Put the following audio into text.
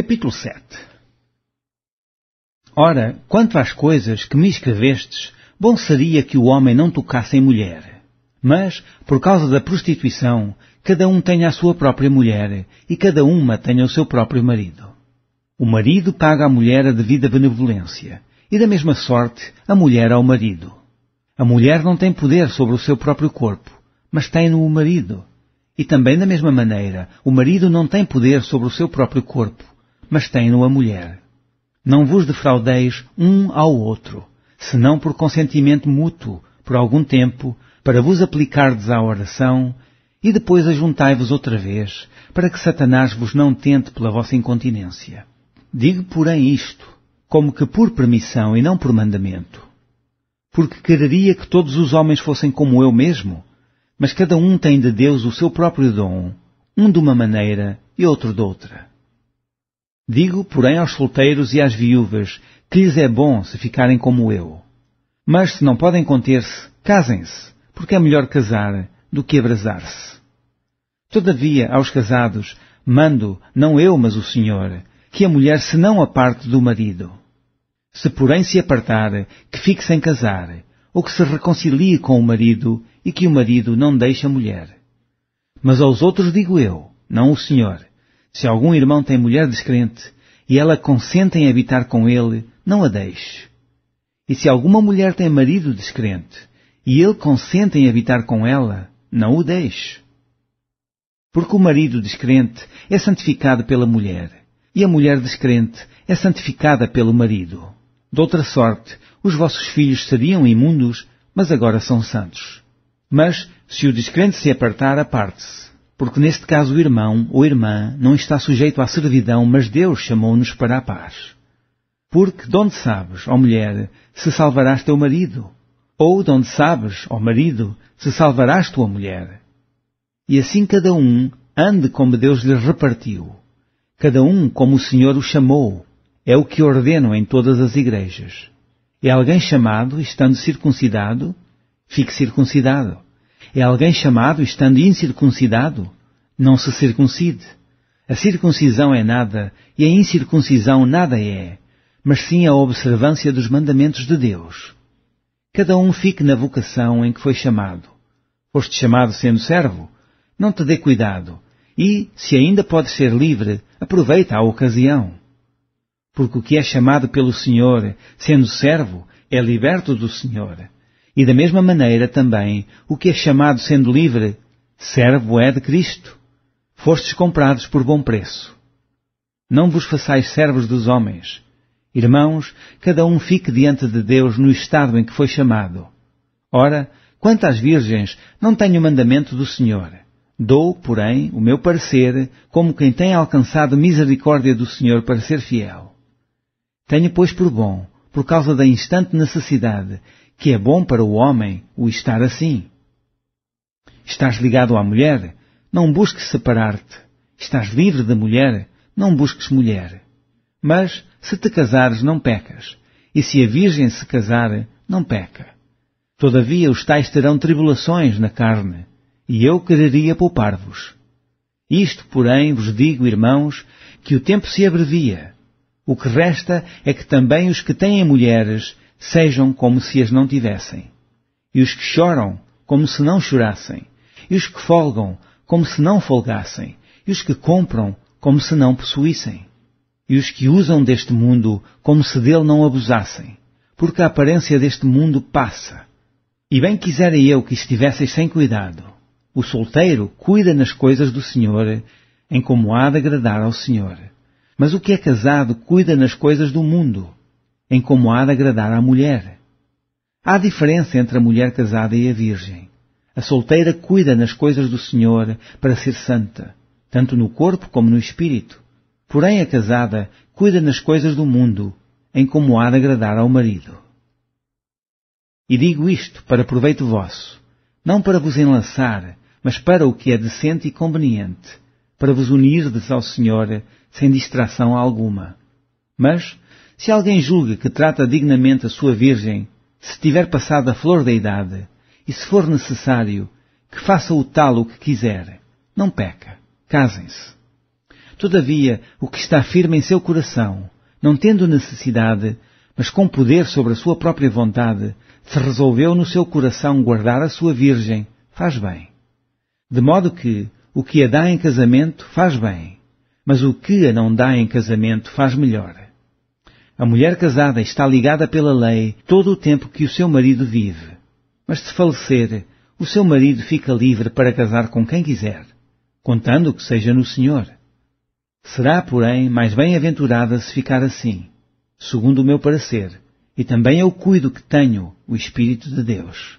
Capítulo 7 Ora, quanto às coisas que me escrevestes, bom seria que o homem não tocasse em mulher. Mas, por causa da prostituição, cada um tenha a sua própria mulher e cada uma tenha o seu próprio marido. O marido paga à mulher a devida benevolência e, da mesma sorte, a mulher ao marido. A mulher não tem poder sobre o seu próprio corpo, mas tem-no o marido. E também, da mesma maneira, o marido não tem poder sobre o seu próprio corpo, mas tem-no a mulher. Não vos defraudeis um ao outro, senão por consentimento mútuo, por algum tempo, para vos aplicardes à oração, e depois ajuntai-vos outra vez, para que Satanás vos não tente pela vossa incontinência. Digo, porém, isto, como que por permissão e não por mandamento. Porque quereria que todos os homens fossem como eu mesmo, mas cada um tem de Deus o seu próprio dom, um de uma maneira e outro de outra. Digo, porém, aos solteiros e às viúvas que lhes é bom se ficarem como eu. Mas se não podem conter-se, casem-se, porque é melhor casar do que abrasar-se. Todavia, aos casados, mando, não eu, mas o Senhor, que a mulher se não aparte do marido. Se, porém, se apartar, que fique sem casar, ou que se reconcilie com o marido, e que o marido não deixe a mulher. Mas aos outros digo eu, não o Senhor, se algum irmão tem mulher descrente e ela consente em habitar com ele, não a deixe. E se alguma mulher tem marido descrente e ele consente em habitar com ela, não o deixe. Porque o marido descrente é santificado pela mulher, e a mulher descrente é santificada pelo marido. De outra sorte, os vossos filhos seriam imundos, mas agora são santos. Mas, se o descrente se apartar, aparte-se porque neste caso o irmão ou irmã não está sujeito à servidão, mas Deus chamou-nos para a paz. Porque de onde sabes, ó mulher, se salvarás teu marido? Ou de onde sabes, ó marido, se salvarás tua mulher? E assim cada um ande como Deus lhe repartiu, cada um como o Senhor o chamou, é o que ordeno em todas as igrejas. É alguém chamado, estando circuncidado, fique circuncidado. É alguém chamado, estando incircuncidado, não se circuncide. A circuncisão é nada e a incircuncisão nada é, mas sim a observância dos mandamentos de Deus. Cada um fique na vocação em que foi chamado. Foste chamado sendo servo, não te dê cuidado, e, se ainda podes ser livre, aproveita a ocasião. Porque o que é chamado pelo Senhor, sendo servo, é liberto do Senhor. E da mesma maneira também, o que é chamado sendo livre, servo é de Cristo. Fostes comprados por bom preço. Não vos façais servos dos homens. Irmãos, cada um fique diante de Deus no estado em que foi chamado. Ora, quanto às virgens, não tenho mandamento do Senhor. Dou, porém, o meu parecer, como quem tem alcançado misericórdia do Senhor para ser fiel. Tenho, pois, por bom, por causa da instante necessidade, que é bom para o homem o estar assim. Estás ligado à mulher? Não busques separar-te. Estás livre da mulher? Não busques mulher. Mas, se te casares, não pecas. E se a virgem se casar, não peca. Todavia os tais terão tribulações na carne, e eu quereria poupar-vos. Isto, porém, vos digo, irmãos, que o tempo se abrevia. O que resta é que também os que têm mulheres sejam como se as não tivessem, e os que choram, como se não chorassem, e os que folgam, como se não folgassem, e os que compram, como se não possuíssem, e os que usam deste mundo, como se dele não abusassem, porque a aparência deste mundo passa. E bem quisera eu que estivesseis sem cuidado. O solteiro cuida nas coisas do Senhor, em como há de agradar ao Senhor. Mas o que é casado cuida nas coisas do mundo, em como há de agradar à mulher. Há diferença entre a mulher casada e a virgem. A solteira cuida nas coisas do Senhor para ser santa, tanto no corpo como no espírito. Porém, a casada cuida nas coisas do mundo, em como há de agradar ao marido. E digo isto para proveito vosso, não para vos enlaçar, mas para o que é decente e conveniente, para vos unirdes ao Senhor sem distração alguma. Mas, se alguém julga que trata dignamente a sua Virgem, se tiver passado a flor da idade, e se for necessário, que faça o tal o que quiser, não peca. Casem-se. Todavia, o que está firme em seu coração, não tendo necessidade, mas com poder sobre a sua própria vontade, se resolveu no seu coração guardar a sua Virgem, faz bem. De modo que o que a dá em casamento faz bem, mas o que a não dá em casamento faz melhor. A mulher casada está ligada pela lei todo o tempo que o seu marido vive. Mas se falecer, o seu marido fica livre para casar com quem quiser, contando que seja no Senhor. Será, porém, mais bem-aventurada se ficar assim, segundo o meu parecer, e também eu cuido que tenho o Espírito de Deus.